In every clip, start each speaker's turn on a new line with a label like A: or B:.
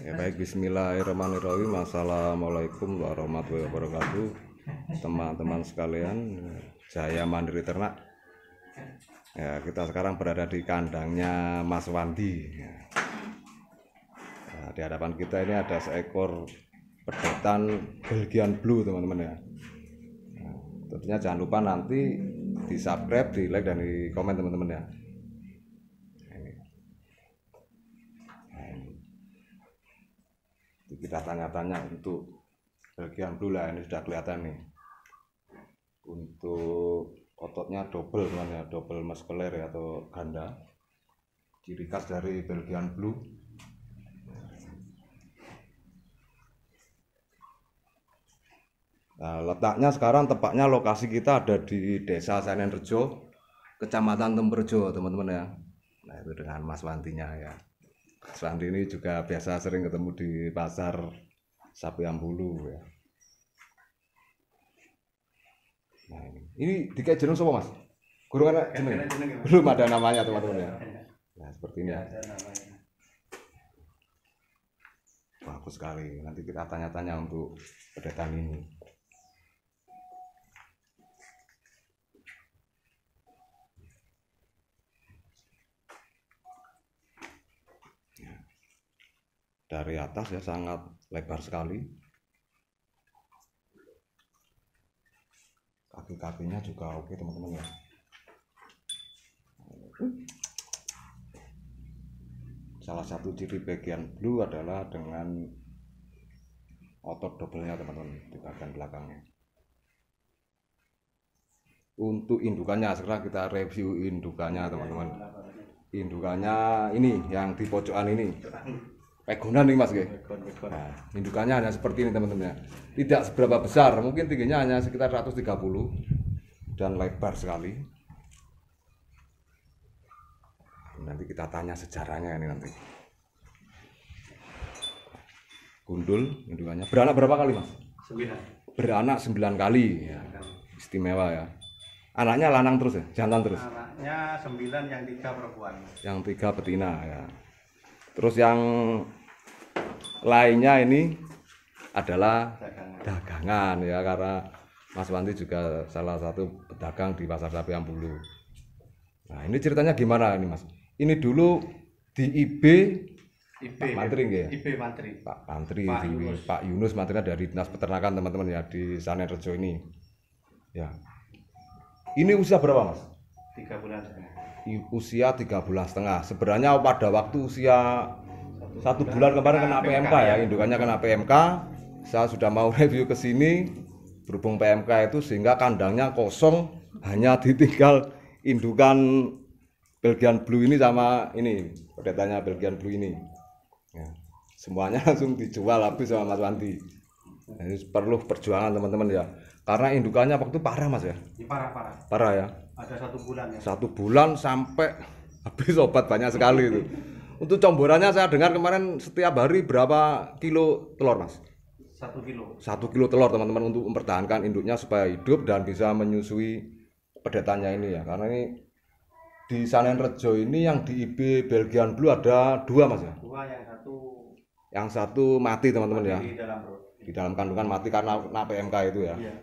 A: Ya baik bismillahirrahmanirrahim. Assalamualaikum warahmatullahi wabarakatuh. Teman-teman sekalian, Jaya Mandiri Ternak. Ya, kita sekarang berada di kandangnya Mas Wandi. Nah, di hadapan kita ini ada seekor pedetan Belgian Blue, teman-teman ya. tentunya jangan lupa nanti di subscribe, di like dan di komen teman-teman ya. kita tanya-tanya untuk bagian blue lah ini sudah kelihatan nih untuk ototnya double teman ya double muscular ya, atau ganda ciri khas dari Belgian Blue Nah, letaknya sekarang tepatnya lokasi kita ada di Desa Senenrejo, Kecamatan Temperjo, teman-teman ya. Nah, itu dengan Mas Wantinya ya. Sandi ini juga biasa sering ketemu di pasar sapi ambulu ya. Nah ini, ini dikait jeneng siapa mas? Guru kan jeneng? Ya? Belum ada namanya teman-teman ya. Iya. Nah seperti ini ya. Bagus sekali. Nanti kita tanya-tanya untuk pedetan ini. dari atas ya sangat lebar sekali kaki-kakinya juga oke teman-teman ya salah satu ciri bagian blue adalah dengan otot dobelnya teman-teman di bagian belakangnya untuk indukannya sekarang kita review indukannya teman-teman indukannya ini yang di pojokan ini Pegunan nih mas, Regon, Nah, indukannya hanya seperti ini teman-teman ya. Tidak seberapa besar, mungkin tingginya hanya sekitar 130 dan lebar sekali. Nanti kita tanya sejarahnya ini nanti. Gundul indukannya beranak berapa kali mas? Sembilan. Beranak sembilan kali. Ya. Istimewa ya. Anaknya lanang terus ya, jantan terus. Anaknya sembilan yang tiga perempuan. Yang tiga betina ya. Terus yang lainnya ini adalah dagangan, ya karena Mas Wanti juga salah satu pedagang di Pasar Sapi Ambulu. Nah, ini ceritanya gimana ini Mas? Ini dulu di IB IB Pak Mantri ya? IB Mantri. Pak Mantri Pak di, Yunus. Pak Yunus Mantrinya dari Dinas Peternakan teman-teman ya di Sanerejo ini. Ya. Ini usia berapa, Mas? Tiga bulan usia tiga 13 setengah. Sebenarnya pada waktu usia satu bulan kemarin kena PMK ya, ya, indukannya kena PMK. Saya sudah mau review ke sini berhubung PMK itu sehingga kandangnya kosong hanya ditinggal indukan Belgian Blue ini sama ini pedetanya Belgian Blue ini. Ya, semuanya langsung dijual habis sama Mas Wanti. Ini perlu perjuangan teman-teman ya. Karena indukannya waktu parah Mas ya, ya parah parah. Parah ya ada satu bulan ya. Satu bulan sampai habis obat banyak sekali itu. Untuk comborannya saya dengar kemarin setiap hari berapa kilo telur mas? Satu kilo. Satu kilo telur teman-teman untuk mempertahankan induknya supaya hidup dan bisa menyusui pedetannya ini ya. Karena ini di Sanen Rejo ini yang di IB Belgian Blue ada dua mas ya? Dua yang satu. Yang satu mati teman-teman ya. Di dalam Di dalam kandungan mati karena PMK itu ya. Iya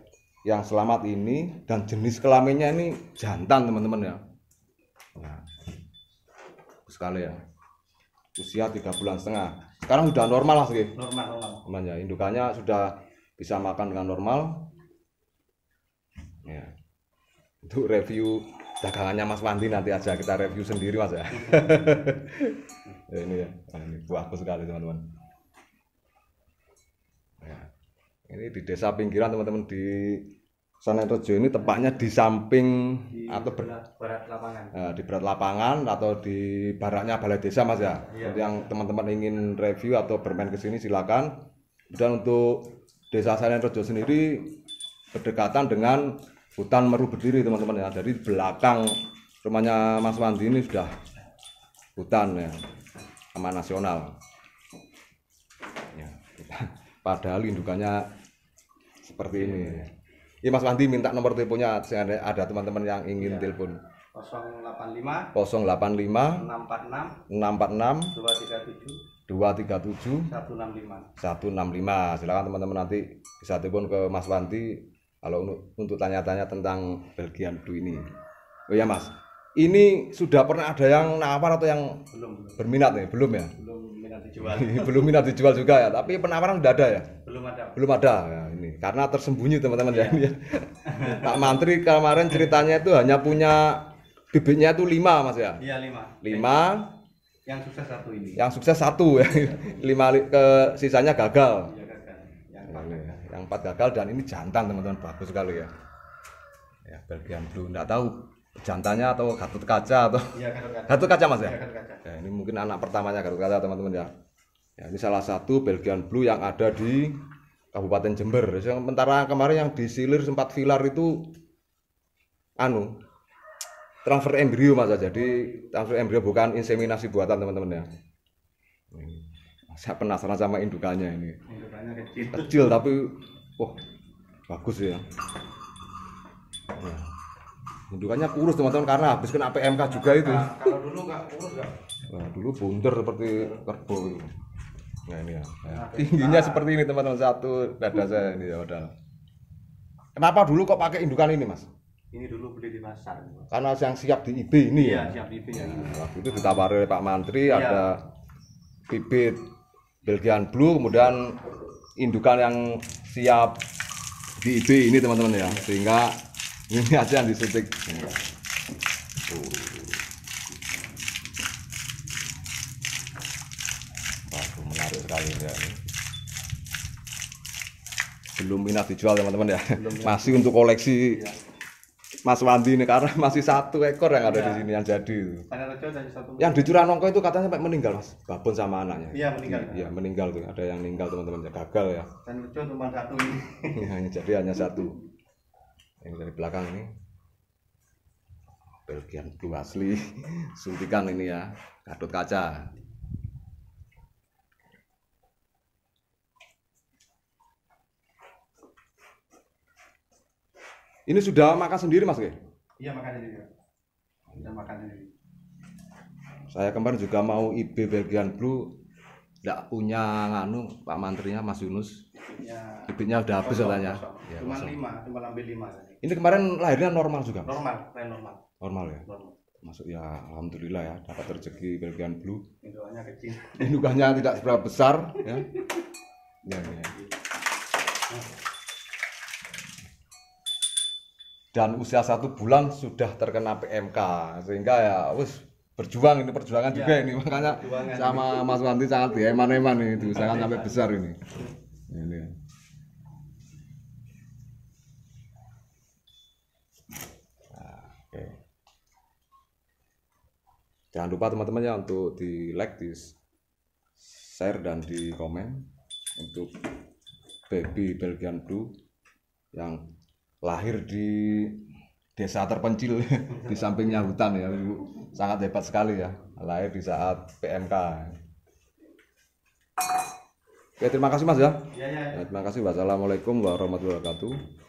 A: yang selamat ini dan jenis kelaminnya ini jantan teman-teman ya nah, sekali ya usia tiga bulan setengah sekarang sudah normal lah sih normal normal teman ya indukannya sudah bisa makan dengan normal ya untuk review dagangannya Mas Wandi nanti aja kita review sendiri Mas ya, ya ini ya nah, ini buahku sekali teman-teman ya. ini di desa pinggiran teman-teman di Sana Tojo ini tepatnya di samping di atau ber, barat lapangan. Eh, di berat lapangan atau di baraknya Balai Desa Mas ya. Iya. yang teman-teman ingin review atau bermain ke sini silakan. Dan untuk Desa Sanerejo sendiri berdekatan dengan hutan Meru Berdiri teman-teman ya. Dari belakang rumahnya Mas Wandi ini sudah hutan ya. aman nasional. Ya, padahal indukannya seperti ini. Ya ya Mas Wandi minta nomor teleponnya ada, ada teman-teman yang ingin ya. telepon 085 085 646 646 237 237 165 165 silakan teman-teman nanti bisa telepon ke Mas Wanti kalau untuk, tanya-tanya tentang Belgian Blue ini oh ya Mas ini sudah pernah ada yang nawar atau yang belum berminat nih belum ya belum minat dijual. belum minat dijual juga ya, tapi penawaran udah ada ya. Belum ada. Belum ada ya, ini karena tersembunyi teman-teman ya. Iya. ya. Pak Mantri kemarin ceritanya itu hanya punya bibitnya itu lima mas ya. Iya lima. Lima. Yang sukses satu ini. Yang sukses satu ya. lima ke sisanya gagal. Iya gagal. Yang iya, empat, ya. gagal. yang gagal dan ini jantan teman-teman bagus sekali ya. Ya Belgian belum nggak tahu jantannya atau Gatot Kaca atau ya, Gatot Kaca. Kaca Mas ya. ya Gatot Kaca. Ya, ini mungkin anak pertamanya Gatot Kaca teman-teman ya. Ya, ini salah satu Belgian Blue yang ada di Kabupaten Jember. Ya, sementara kemarin yang disilir sempat filar itu anu transfer embrio Mas. ya. Jadi transfer embrio bukan inseminasi buatan teman-teman ya. Saya penasaran sama indukannya ini. Indukannya kecil. Kecil tapi wah bagus ya. ya. Bentukannya kurus teman-teman karena habis kena PMK juga itu. Nah, kalau dulu nggak kurus nggak? Nah, dulu bundar seperti kerbau itu. Nah ini ya. Nah, tingginya seperti ini teman-teman satu dada saya ini ya udah. Kenapa dulu kok pakai indukan ini mas? Ini dulu beli di pasar. Karena yang siap di IB ini iya, ya. siap di IB ya. Nah, waktu itu ditawari oleh Pak Mantri iya. ada bibit Belgian Blue kemudian indukan yang siap di IB ini teman-teman ya sehingga ini aja yang disuntik. Oh. Waduh, menarik sekali ya. Belum minat dijual teman-teman ya. Belum masih minat. untuk koleksi ya. Mas Wandi ini karena masih satu ekor yang ada di iya. sini yang jadi. Satu yang di Curanongko itu katanya sampai meninggal Mas, babon sama anaknya. Iya meninggal. Iya ya, meninggal tuh, ada yang meninggal teman-teman ya gagal ya. Dan lucu cuma satu ini. Iya, jadi hanya satu ini dari belakang ini Belgian blue asli suntikan ini ya gadot kaca ini sudah makan sendiri mas Ge? iya makan sendiri sudah makan sendiri saya kemarin juga mau IB Belgian Blue tidak punya nganu Pak menterinya Mas Yunus ya. bibitnya udah habis soalnya ya, cuma lima cuma ambil lima ini kemarin lahirnya normal juga mas? normal lahir normal normal ya normal. masuk ya alhamdulillah ya dapat rezeki Belgian Blue indukannya kecil indukannya tidak seberapa besar ya ya, ya. dan usia satu bulan sudah terkena PMK sehingga ya wes berjuang ini perjuangan ya, juga ini makanya sama ini. Mas Wanti sangat ya eman-eman ini diusahakan sampai besar ini. Ini. Jangan lupa teman-teman ya untuk di like, di share dan di komen untuk baby Belgian Blue yang lahir di desa terpencil di sampingnya hutan ya Ibu. Sangat hebat sekali ya lahir di saat PMK. Oke, ya, terima kasih Mas ya. Ya, ya. Nah, terima kasih. Wassalamualaikum warahmatullahi wabarakatuh.